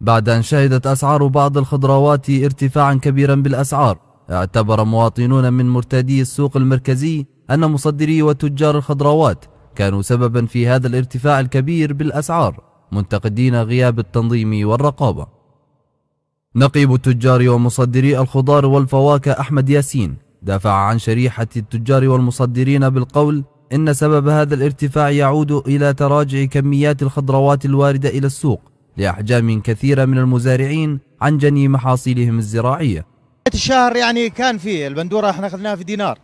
بعد أن شهدت أسعار بعض الخضروات ارتفاعا كبيرا بالأسعار اعتبر مواطنون من مرتادي السوق المركزي أن مصدري وتجار الخضروات كانوا سببا في هذا الارتفاع الكبير بالأسعار منتقدين غياب التنظيم والرقابة نقيب التجار ومصدري الخضار والفواكه أحمد ياسين دافع عن شريحة التجار والمصدرين بالقول إن سبب هذا الارتفاع يعود إلى تراجع كميات الخضروات الواردة إلى السوق لأحجام كثيرة من المزارعين عن جني محاصيلهم الزراعية الشهر يعني كان فيه البندورة احنا اخذناها في دينار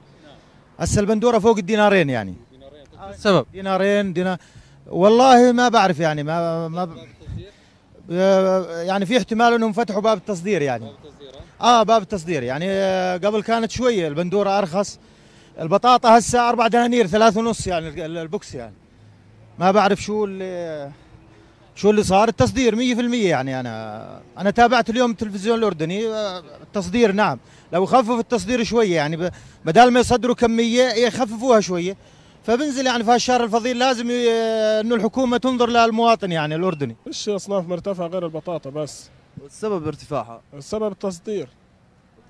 هسه البندورة فوق الدينارين يعني السبب آه، دينارين دينار والله ما بعرف يعني ما ما ب... يعني في احتمال انهم فتحوا باب التصدير يعني باب التصدير اه باب التصدير يعني آه، قبل كانت شويه البندوره ارخص البطاطا هسه اربع دنانير ثلاث ونص يعني البوكس يعني ما بعرف شو اللي شو اللي صار التصدير 100% يعني انا انا تابعت اليوم التلفزيون الاردني آه، التصدير نعم لو يخفف التصدير شويه يعني بدال ما يصدروا كميه يخففوها شويه فبنزل يعني في هالشهر الفضيل لازم انه الحكومه تنظر للمواطن يعني الاردني ايش اصناف مرتفعه غير البطاطا بس والسبب ارتفاعها السبب التصدير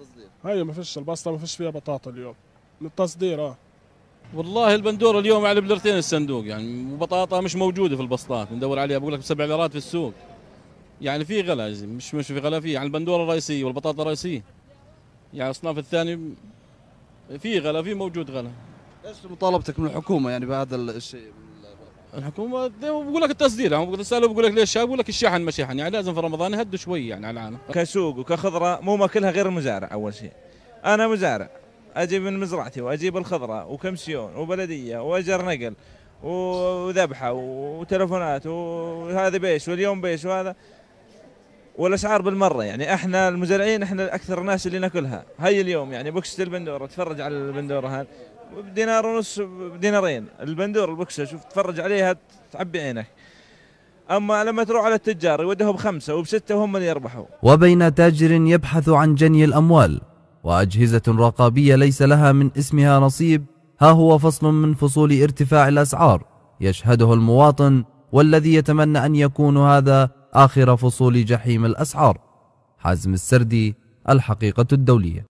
التصدير هاي ما فيش البسطه ما فيش فيها بطاطا اليوم من التصدير اه والله البندوره اليوم على بلرتين الصندوق يعني وبطاطا مش موجوده في البسطات ندور عليها بقول لك بسبع ليرات في السوق يعني في غلا مش مش في غلا في يعني البندوره الرئيسيه والبطاطا الرئيسيه يعني الاصناف الثانيه في غلا في موجود غلا ايش مطالبتك من الحكومه يعني بهذا الشيء الحكومه بقول لك التصدير يعني بتساله بقول لك ليش بقول لك الشحن ما شحن يعني لازم في رمضان يهدوا شوي يعني على العالم كسوق وكخضره مو ماكلها غير المزارع اول شيء انا مزارع اجيب من مزرعتي واجيب الخضره وكمسيون وبلديه واجر نقل وذبحه وتلفونات وهذا بيش واليوم بيش وهذا والاسعار بالمره يعني احنا المزارعين احنا اكثر الناس اللي ناكلها هاي اليوم يعني بوكسة البندوره تفرج على البندوره هذا بدينار ونص بدينارين البندور البوكسة شوف تفرج عليها تعبي عينك اما لما تروح على التجار يودهم بخمسه وبسته وهم اللي يربحوا وبين تاجر يبحث عن جني الاموال وأجهزة رقابية ليس لها من اسمها نصيب ها هو فصل من فصول ارتفاع الأسعار يشهده المواطن والذي يتمنى أن يكون هذا آخر فصول جحيم الأسعار حازم السردي الحقيقة الدولية